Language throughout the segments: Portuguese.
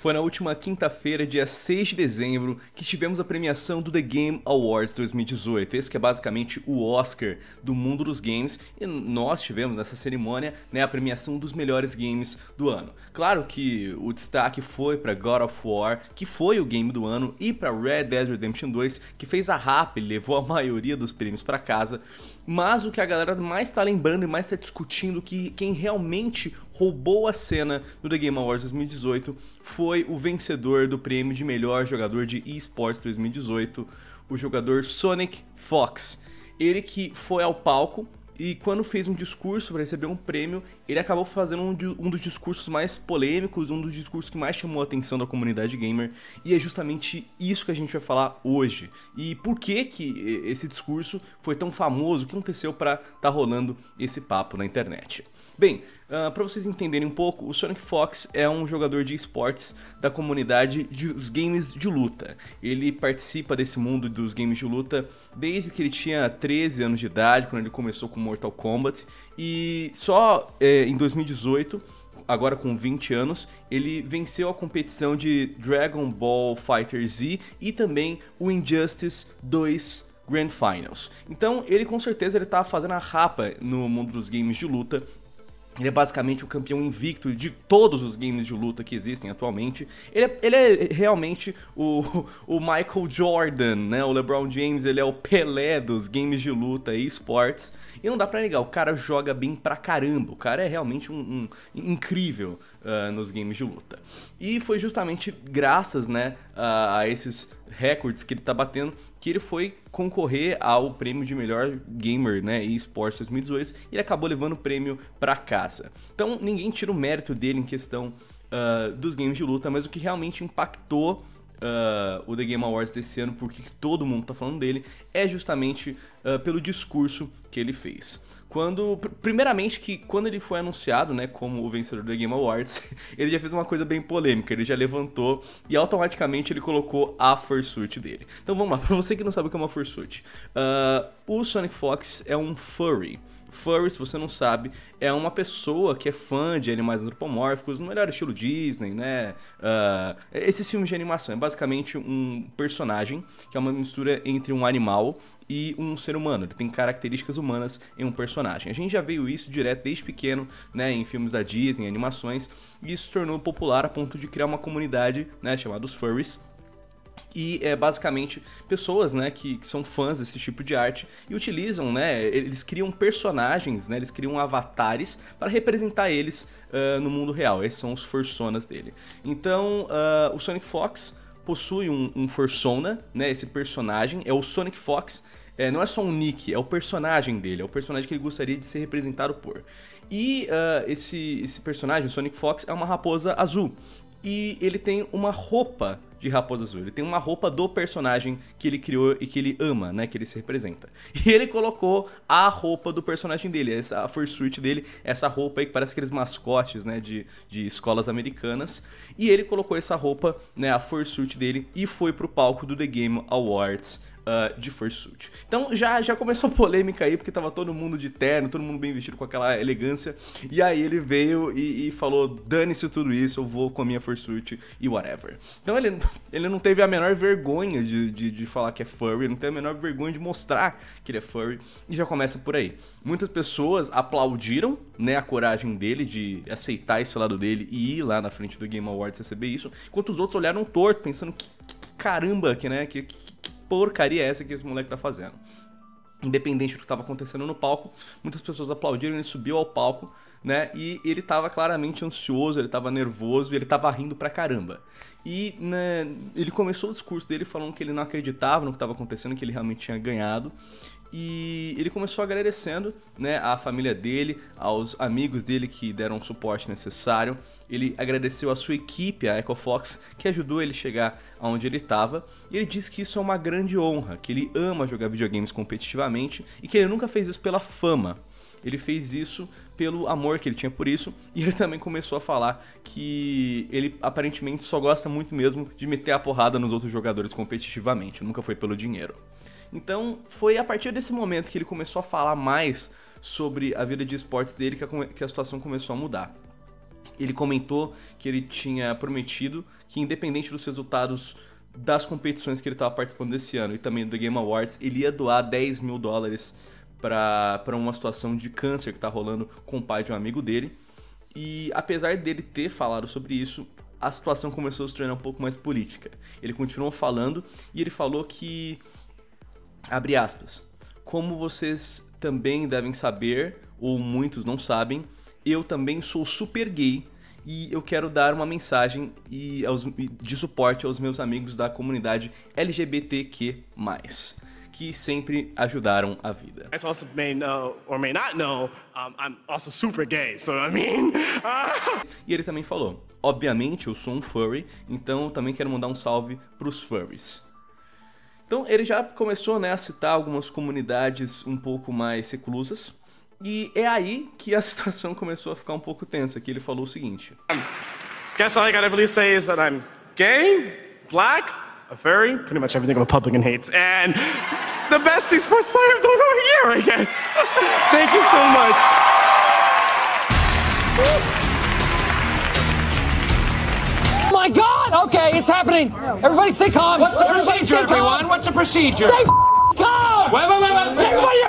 Foi na última quinta-feira, dia 6 de dezembro, que tivemos a premiação do The Game Awards 2018. Esse que é basicamente o Oscar do mundo dos games e nós tivemos nessa cerimônia né, a premiação dos melhores games do ano. Claro que o destaque foi para God of War, que foi o game do ano, e para Red Dead Redemption 2, que fez a rap e levou a maioria dos prêmios para casa. Mas o que a galera mais está lembrando e mais está discutindo que quem realmente roubou a cena no The Game Awards 2018, foi o vencedor do prêmio de melhor jogador de esportes 2018, o jogador Sonic Fox. Ele que foi ao palco e quando fez um discurso para receber um prêmio, ele acabou fazendo um, um, dos discursos mais polêmicos, um dos discursos que mais chamou a atenção da comunidade gamer, e é justamente isso que a gente vai falar hoje. E por que que esse discurso foi tão famoso, o que aconteceu para tá rolando esse papo na internet. Bem, uh, ah, para vocês entenderem um pouco, o Sonic Fox é um jogador de esportes da comunidade dos games de luta. Ele participa desse mundo dos games de luta desde que ele tinha 13 anos de idade, quando ele começou com Mortal Kombat, e só eh, em 2018 agora com 20 anos, ele venceu a competição de Dragon Ball Fighter Z e também o Injustice 2 Grand Finals. Então ele com certeza ele tá fazendo a rapa no mundo dos games de luta ele é basicamente o campeão invicto de todos os games de luta que existem atualmente. Ele é, ele é realmente o, o, Michael Jordan, né? O LeBron James, ele é o Pelé dos games de luta e esportes. E não dá pra negar, o cara joga bem pra caramba. O cara é realmente um, um incrível uh, nos games de luta. E foi justamente graças né, a, a esses recordes que ele tá batendo que ele foi concorrer ao prêmio de melhor gamer né, e esportes 2018 e ele acabou levando o prêmio pra casa. Então ninguém tira o mérito dele em questão uh, dos games de luta, mas o que realmente impactou uh, o The Game Awards desse ano, porque todo mundo está falando dele, é justamente uh, pelo discurso que ele fez. Quando, primeiramente, que quando ele foi anunciado, né, como o vencedor do The Game Awards, ele já fez uma coisa bem polêmica, ele já levantou e automaticamente ele colocou a fursuit dele. Então vamos lá, pra você que não sabe o que é uma fursuit, uh, o Sonic Fox é um furry, Furry, se você não sabe, é uma pessoa que é fã de animais antropomórficos, no melhor estilo Disney, né? Uh, esses filmes de animação é basicamente um personagem que é uma mistura entre um animal e um ser humano. Ele tem características humanas em um personagem. A gente já veio isso direto desde pequeno, né, em filmes da Disney, animações, e isso se tornou popular a ponto de criar uma comunidade, né, chamada os furries, e é basicamente pessoas né, que, que, são fãs desse tipo de arte e utilizam, né, eles criam personagens, né, eles criam avatares para representar eles uh, no mundo real. Esses são os forsonas dele. Então, uh, o Sonic Fox possui um, um né, esse personagem é o Sonic Fox. É, não é só um nick, é o personagem dele, é o personagem que ele gostaria de ser representado por. E uh, esse, esse personagem, Sonic Fox, é uma raposa azul. E ele tem uma roupa de Raposa Azul. Ele tem uma roupa do personagem que ele criou e que ele ama, né? Que ele se representa. E ele colocou a roupa do personagem dele, essa a fursuit dele, essa roupa aí que parece aqueles mascotes, né? De, de escolas americanas. E ele colocou essa roupa, né? A fursuit dele e foi pro palco do The Game Awards ah, de fursuit. Então já, já começou a polêmica aí, porque tava todo mundo de terno, todo mundo bem vestido com aquela elegância. E aí ele veio e, e falou: dane-se tudo isso, eu vou com a minha fursuit e whatever. Então ele, ele não teve a menor vergonha de, de, de falar que é furry, não teve a menor vergonha de mostrar que ele é furry. E já começa por aí. Muitas pessoas aplaudiram né, a coragem dele de aceitar esse lado dele e ir lá na frente do Game Awards receber isso, enquanto os outros olharam torto, pensando que caramba, que, né, que, que, que porcaria é essa que esse moleque tá fazendo? Independente do que estava acontecendo no palco, muitas pessoas aplaudiram, ele subiu ao palco, né? E ele estava claramente ansioso, ele estava nervoso, ele estava rindo pra caramba. E né, ele começou o discurso dele falando que ele não acreditava no que estava acontecendo, que ele realmente tinha ganhado. E ele começou agradecendo né, família dele, aos amigos dele que deram o suporte necessário. Ele agradeceu a sua equipe, a EcoFox, que ajudou ele a chegar aonde ele estava. E ele disse que isso é uma grande honra, que ele ama jogar videogames competitivamente e que ele nunca fez isso pela fama. Ele fez isso pelo amor que ele tinha por isso, e ele também começou a falar que ele aparentemente só gosta muito mesmo de meter a porrada nos outros jogadores competitivamente, nunca foi pelo dinheiro. Então foi a partir desse momento que ele começou a falar mais sobre a vida de esportes dele que a, que a situação começou a mudar. Ele comentou que ele tinha prometido que, independente dos resultados das competições que ele estava participando desse ano e também do Game Awards, ele ia doar 10 mil dólares para uma situação de câncer que está rolando com o pai de um amigo dele. E apesar dele ter falado sobre isso, a situação começou a se tornar um pouco mais política. Ele continuou falando e ele falou que Abre aspas. Como vocês também devem saber, ou muitos não sabem, eu também sou super gay e eu quero dar uma mensagem e aos, de suporte aos meus amigos da comunidade LGBTQ+, que sempre ajudaram a vida. As also may know or may not know, um, I'm also super gay, so I mean. E ele também falou: "Obviamente eu sou um furry, então também quero mandar um salve pros furries." Então ele já começou né, a citar algumas comunidades um pouco mais reclusas. E é aí que a situação começou a ficar um pouco tensa, que ele falou o seguinte. Guess all I gotta really say is that I'm gay, black, a furry, pretty much everything a Republican hates, and the best esports player of the whole year, I guess. Thank you so much. Oh my God! Okay, it's happening. Everybody stay calm. What's, everyone? What's the procedure? Stay calm! Wait, wait, wait, wait. Everybody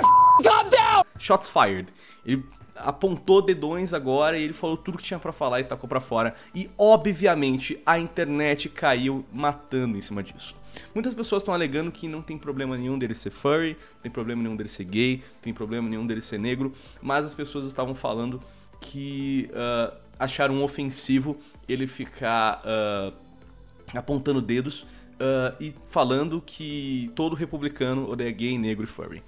calm down! Shots fired. Ele apontou dedões agora e ele falou tudo que tinha para falar e tacou para fora. E obviamente a internet caiu matando em cima disso. Muitas pessoas estão alegando que não tem problema nenhum dele ser furry, tem problema nenhum dele ser gay, tem problema nenhum dele ser negro, mas as pessoas estavam falando que uh, acharam ofensivo ele ficar uh, apontando dedos Uh, e falando que todo republicano odeia gay, negro e furry.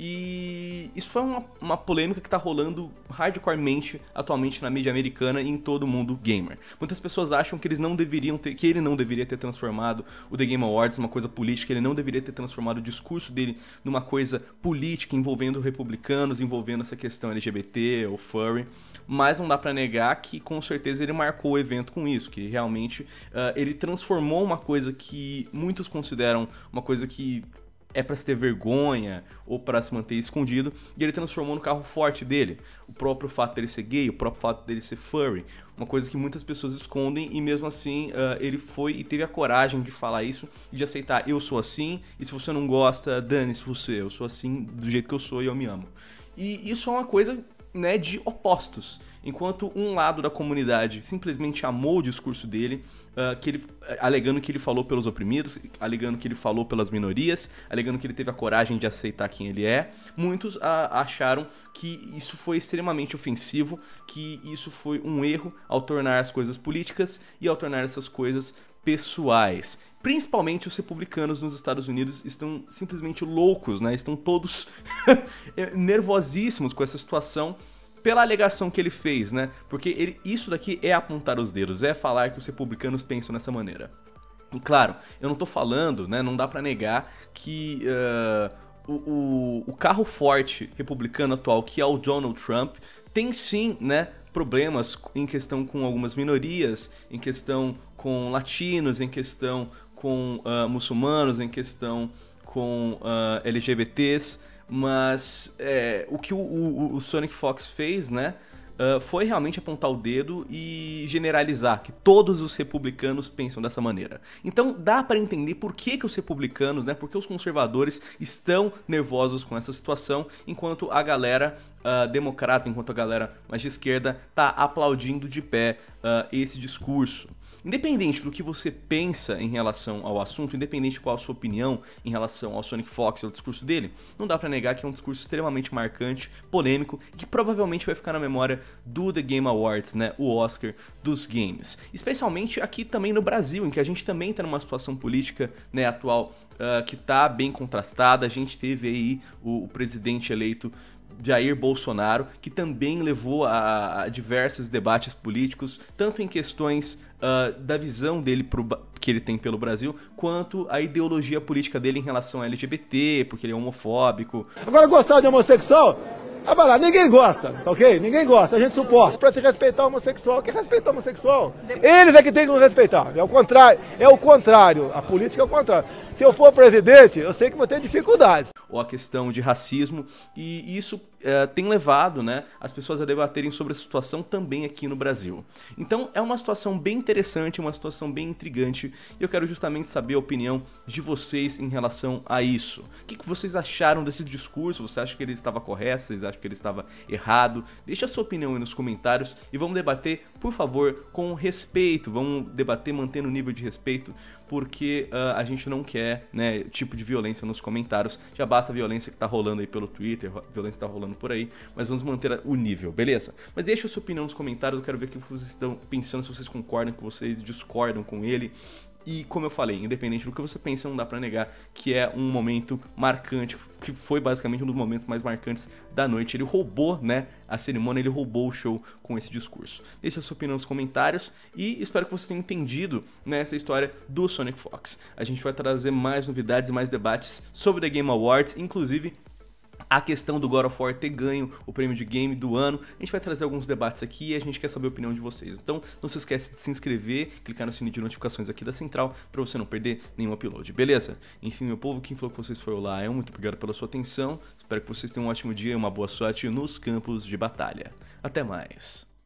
E isso foi uma, uma polêmica que está rolando hardcoremente atualmente na mídia americana e em todo mundo gamer. Muitas pessoas acham que eles não deveriam ter, que ele não deveria ter transformado o The Game Awards numa coisa política, ele não deveria ter transformado o discurso dele numa coisa política envolvendo republicanos, envolvendo essa questão LGBT ou furry. Mas não dá para negar que com certeza ele marcou o evento com isso, que realmente uh, ele transformou uma coisa que muitos consideram uma coisa que é para se ter vergonha ou para se manter escondido, e ele transformou no carro forte dele. O próprio fato dele ser gay, o próprio fato dele ser furry, uma coisa que muitas pessoas escondem e mesmo assim uh, ele foi e teve a coragem de falar isso e de aceitar eu sou assim e se você não gosta dane-se você eu sou assim do jeito que eu sou e eu me amo e isso é uma coisa né, de opostos. Enquanto um lado da comunidade simplesmente amou o discurso dele, uh, que ele, ah, alegando que ele falou pelos oprimidos, alegando que ele falou pelas minorias, alegando que ele teve a coragem de aceitar quem ele é, muitos uh, acharam que isso foi extremamente ofensivo, que isso foi um erro ao tornar as coisas políticas e ao tornar essas coisas pessoais. Principalmente os republicanos nos Estados Unidos estão simplesmente loucos, né? Estão todos nervosíssimos com essa situação pela alegação que ele fez, né? Porque ele, isso daqui é apontar os dedos, é falar que os republicanos pensam dessa maneira. E claro, eu não tô falando, né? Não dá para negar que uh, o, o, o carro forte republicano atual, que é o Donald Trump, tem sim, né? problemas em questão com algumas minorias, em questão com latinos em questão, com uh, muçulmanos em questão, com uh, ah, LGBTs, mas é, o que o, o, o, Sonic Fox fez, né? Uh, foi realmente apontar o dedo e generalizar que todos os republicanos pensam dessa maneira. Então dá para entender por que, que os republicanos, né, por que os conservadores estão nervosos com essa situação, enquanto a galera uh, democrata, enquanto a galera mais de esquerda tá aplaudindo de pé uh, esse discurso. Independente do que você pensa em relação ao assunto, independente qual a sua opinião em relação ao Sonic Fox e ao discurso dele, não dá para negar que é um discurso extremamente marcante, polêmico, que provavelmente vai ficar na memória do The Game Awards, né, o Oscar dos games. Especialmente aqui também no Brasil, em que a gente também está numa situação política né, atual Uh, que está bem contrastada. A gente teve aí o, o, presidente eleito Jair Bolsonaro, que também levou a, a diversos debates políticos, tanto em questões uh, da visão dele pro, que ele tem pelo Brasil, quanto a ideologia política dele em relação a LGBT, porque ele é homofóbico. Agora, gostar de homossexual ah, vai lá, ninguém gosta, tá ok? Ninguém gosta, a gente suporta. Pra se respeitar o homossexual, quer respeitar o homossexual. Eles é que tem que nos respeitar. É o contrário, é o contrário. A política é o contrário. Se eu for presidente, eu sei que vou ter dificuldades ou a questão de racismo, e isso eh, tem levado né, as pessoas a debaterem sobre a situação também aqui no Brasil. Então é uma situação bem interessante, uma situação bem intrigante e eu quero justamente saber a opinião de vocês em relação a isso. O que, que vocês acharam desse discurso? Você acha que ele estava correto? Vocês acham que ele estava errado? Deixe a sua opinião aí nos comentários e vamos debater, por favor, com respeito. Vamos debater mantendo o nível de respeito, porque uh, a gente não quer né, tipo de violência nos comentários. Já basta a violência que está rolando aí pelo Twitter, violência que está rolando por aí, mas vamos manter o nível, beleza? Mas deixa a sua opinião nos comentários, eu quero ver o que vocês estão pensando, se vocês concordam, que vocês discordam com ele. E como eu falei, independente do que você pensa, não dá para negar que é um momento marcante, que foi basicamente um dos momentos mais marcantes da noite. Ele roubou, né, a cerimônia, ele roubou o show com esse discurso. Deixa a sua opinião nos comentários e espero que você tenha entendido nessa né, história do Sonic Fox. A gente vai trazer mais novidades e mais debates sobre The Game Awards, inclusive a questão do God of War ter ganho o prêmio de game do ano. A gente vai trazer alguns debates aqui e a gente quer saber a opinião de vocês. Então, não se esquece de se inscrever, clicar no sininho de notificações aqui da Central para você não perder nenhum upload, beleza? Enfim, meu povo, quem falou com vocês foi o Lion. Muito obrigado pela sua atenção. Espero que vocês tenham um ótimo dia e uma boa sorte nos campos de batalha. Até mais.